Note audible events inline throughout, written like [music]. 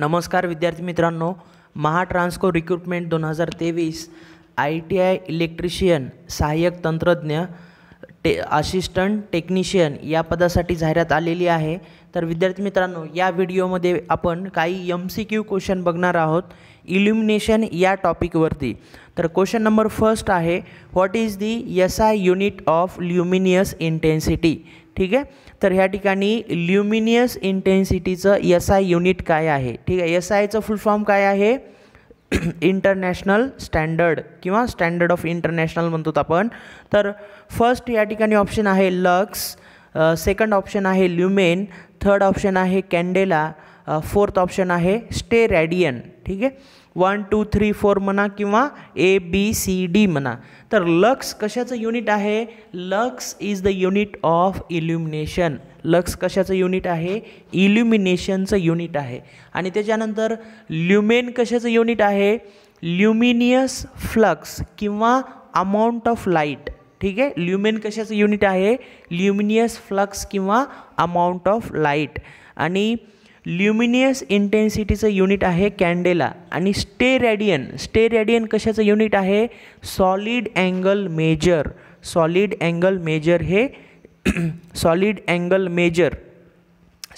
नमस्कार विद्यार्थी मित्रांनो महा ट्रान्स्को रिक्रुटमेंट दोन हजार तेवीस आय टी आय इलेक्ट्रिशियन सहाय्यक तंत्रज्ञ टे असिस्टंट टेक्निशियन या पदासाठी जाहिरात आलेली आहे तर विद्यार्थी मित्रांनो या व्हिडिओमध्ये आपण काही एम सी क्यू क्वेश्चन बघणार आहोत इल्युमिनेशन या टॉपिकवरती तर क्वेश्चन नंबर फर्स्ट आहे what is the S I unit of luminous intensity ठीक आहे तर ह्या ठिकाणी ल्युमिनियस इंटेन्सिटीचं एस आय युनिट काय आहे ठीक आहे एस आयचं फुल फॉर्म काय आहे इंटरनॅशनल स्टँडर्ड किंवा स्टँडर्ड ऑफ इंटरनॅशनल म्हणतो आपण तर फर्स्ट या ठिकाणी ऑप्शन आहे लक्स सेकंड ऑप्शन आहे ल्युमेन थर्ड ऑप्शन आहे कॅन्डेला फोर्थ ऑप्शन आहे स्टे रॅडियन ठीक आहे वन टू थ्री फोर म्हणा किंवा ए बी सी डी म्हणा तर लक्स कशाचं युनिट आहे lux is the unit of illumination lux कशाचं युनिट आहे इल्युमिनेशनचं युनिट आहे आणि त्याच्यानंतर ल्युमेन कशाचं युनिट आहे ल्युमिनियस फ्लक्स किंवा अमाऊंट ऑफ लाईट ठीक आहे ल्युमेन कशाचं युनिट आहे ल्युमिनियस फ्लक्स किंवा अमाऊंट ऑफ लाईट आणि ल्युमिनियस इंटेन्सिटीचं युनिट आहे कॅन्डेला आणि स्टे रॅडियन स्टे रॅडियन कशाचं युनिट आहे solid angle measure solid angle measure हे [clears throat] सॉलिड अँगल मेजर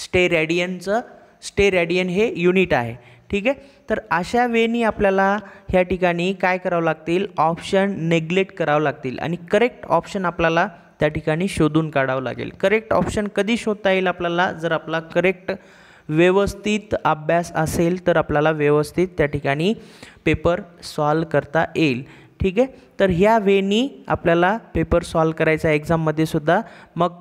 स्टे रॅडियनचं स्टे रॅडियन हे युनिट आहे ठीक आहे तर अशा वेनी आपल्याला ह्या ठिकाणी काय करावं लागतील ऑप्शन नेग्लेक्ट करावं लागतील आणि करेक्ट ऑप्शन आपल्याला त्या ठिकाणी शोधून काढावं लागेल करेक्ट ऑप्शन कधी शोधता येईल आपल्याला जर आपला करेक्ट व्यवस्थित अभ्यास असेल तर आपल्याला व्यवस्थित त्या ठिकाणी पेपर सॉल्व करता येईल ठीक आहे तर ह्या वेनी आपल्याला पेपर सॉल्व करायचा आहे एक्झाममध्ये सुद्धा मग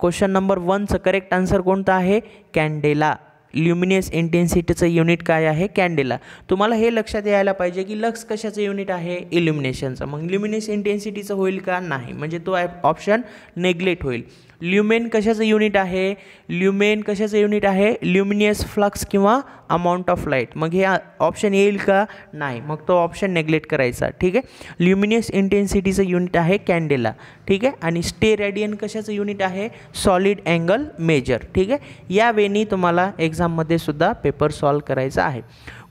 क्वेश्चन नंबर वनचं करेक्ट आन्सर कोणतं आहे कॅन्डेला ल्युमिनियस इंटेन्सिटीचं युनिट काय आहे कॅन्डेला तुम्हाला हे लक्षात यायला पाहिजे की लक्स कशाचं युनिट आहे इल्युमिनेशनचं मग ल्युमिनियस इंटेन्सिटीचं होईल का नाही म्हणजे तो ऑप्शन नेग्लेक्ट होईल ल्युमेन कशाचं युनिट आहे ल्युमेन कशाचं युनिट आहे ल्युमिनियस फ्लक्स किंवा अमाऊंट ऑफ लाईट मग हे ऑप्शन येईल का नाही मग तो ऑप्शन नेग्लेक्ट करायचा ठीक आहे ल्युमिनियस इंटेन्सिटीचं युनिट आहे कॅन्डेला ठीक आहे आणि स्टे रेडियन कशाचं युनिट आहे सॉलिड अँगल मेजर ठीक आहे या वेनी तुम्हाला एक्झाममध्ये सुद्धा पेपर सॉल्व करायचा आहे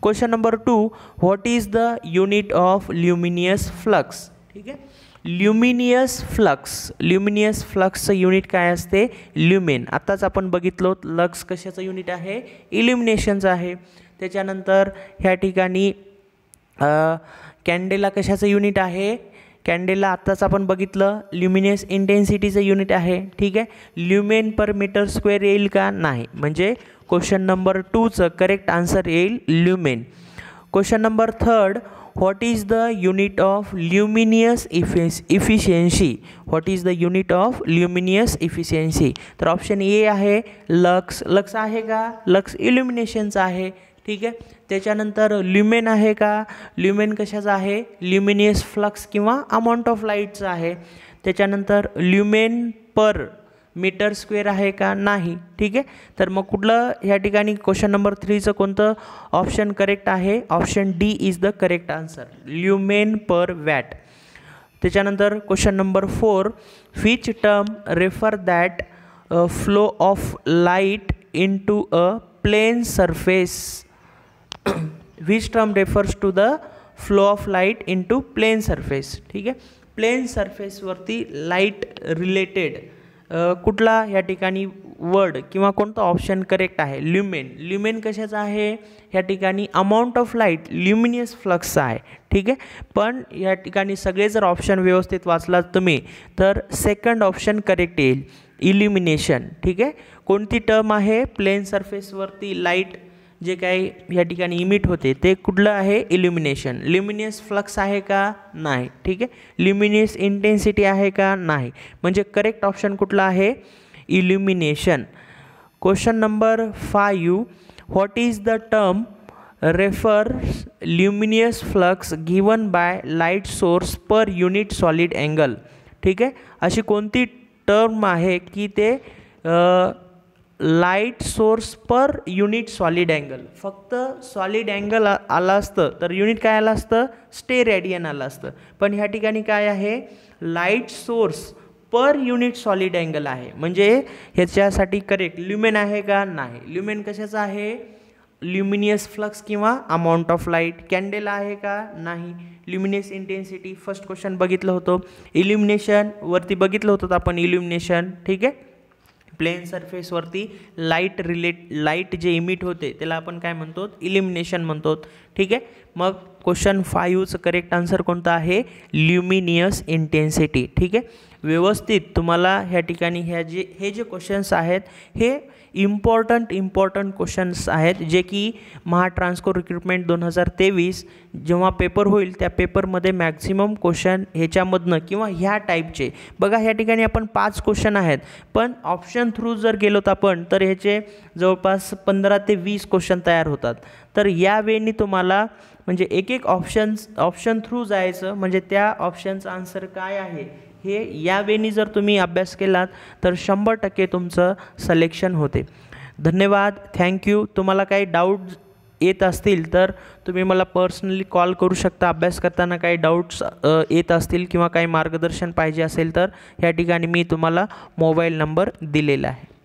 question number two what is the unit of luminous flux ठीक आहे ल्युमिनियस फ्लक्स ल्युमिनियस फ्लक्सचं युनिट काय असते ल्युमेन आत्ताच आपण बघितलो लक्स कशाचं युनिट आहे इल्युमिनेशनचं आहे त्याच्यानंतर ह्या ठिकाणी कॅन्डेला कशाचं युनिट आहे कॅन्डेला आत्ताच आपण बघितलं ल्युमिनियस इंटेन्सिटीचं युनिट आहे ठीक आहे ल्युमेन पर मीटर स्क्वेअर येईल का नाही म्हणजे क्वेश्चन नंबर टूचं करेक्ट आन्सर येईल lumen question number third what is the unit of luminous इफि efficiency what is the unit of luminous efficiency तर ऑप्शन ए आहे लक्स लक्स आहे का लक्स इल्युमिनेशनचं आहे ठीक आहे त्याच्यानंतर ल्युमेन आहे का ल्युमेन कशाचा आहे ल्युमिनियस फ्लक्स किंवा अमाऊंट ऑफ लाईटचं आहे त्याच्यानंतर ल्युमेन पर मीटर स्क्वेअर आहे का नाही ठीक आहे तर मग कुठलं ह्या ठिकाणी क्वेश्चन नंबर थ्रीचं कोणतं ऑप्शन करेक्ट आहे option D is the correct answer lumen per watt त्याच्यानंतर question number four which term refer that flow of light into a plane surface which term refers to the flow of light into plane surface ठीक आहे plane सरफेसवरती light related कुठला या ठिकाणी word किंवा कोणता option correct आहे lumen lumen कशाचा आहे या ठिकाणी amount of light luminous flux आहे ठीक आहे पण या ठिकाणी सगळे जर ऑप्शन व्यवस्थित वाचलात तुम्ही तर सेकंड ऑप्शन करेक्ट येईल इल्युमिनेशन ठीक आहे कोणती टर्म आहे प्लेन सरफेसवरती लाईट जे काही या ठिकाणी इमिट होते ते कुठलं आहे इल्युमिनेशन ल्युमिनियस फ्लक्स आहे का नाही ठीक आहे ल्युमिनियस इंटेन्सिटी आहे का नाही म्हणजे करेक्ट ऑप्शन कुठलं आहे illumination question number five what is the term refer luminous flux given by light source per unit solid angle ठीक आहे अशी कोणती टर्म आहे की ते light source per unit solid angle फक्त सॉलिड अँगल आला असतं तर युनिट काय आलं असतं स्टे रेडियन आलं असतं पण ह्या ठिकाणी काय आहे light source per unit solid angle आहे म्हणजे ह्याच्यासाठी करेक्ट ल्युमेन आहे का नाही ल्युमेन कशाचं आहे ल्युमिनियस फ्लक्स किंवा अमाऊंट ऑफ लाईट कॅन्डेला आहे का नाही ल्युमिनियस इंटेन्सिटी फर्स्ट क्वेश्चन बघितलं होतं इल्युमिनेशन वरती बघितलं होतं आपण इल्युमिनेशन ठीक आहे प्लेन सरफेसवरती लाईट रिलेट लाईट जे इमिट होते त्याला आपण काय म्हणतो इलिमिनेशन म्हणतो ठीक आहे मग क्वेश्चन फाईव्हचं करेक्ट आन्सर कोणतं आहे ल्युमिनियस इंटेन्सिटी ठीक आहे व्यवस्थित तुम्हाला ह्या ठिकाणी ह्या जे हे जे क्वेश्चन्स आहेत हे इम्पॉर्टंट इम्पॉर्टंट क्वेश्चन्स आहेत जे की महा रिक्रुटमेंट दोन हजार तेवीस जेव्हा पेपर होईल त्या पेपरमध्ये मॅक्झिमम क्वेश्चन ह्याच्यामधनं किंवा ह्या टाईपचे बघा ह्या ठिकाणी आपण पाच क्वेश्चन आहेत पण ऑप्शन थ्रू जर गेलोत आपण तर ह्याचे जवळपास पंधरा ते वीस क्वेश्चन तयार होतात तर या यावेळी तुम्हाला म्हणजे एक एक ऑप्शन्स ऑप्शन थ्रू जायचं म्हणजे त्या ऑप्शनचं आन्सर काय आहे हे या वेनी जर तुम्ही अभ्यास केलात तर शंभर टक्के तुमचं सलेक्शन होते धन्यवाद थँक्यू तुम्हाला काही डाऊट येत असतील तर तुम्ही मला पर्सनली कॉल करू शकता अभ्यास करताना काही डाऊट्स येत असतील किंवा काही मार्गदर्शन पाहिजे असेल तर या ठिकाणी मी तुम्हाला मोबाईल नंबर दिलेला आहे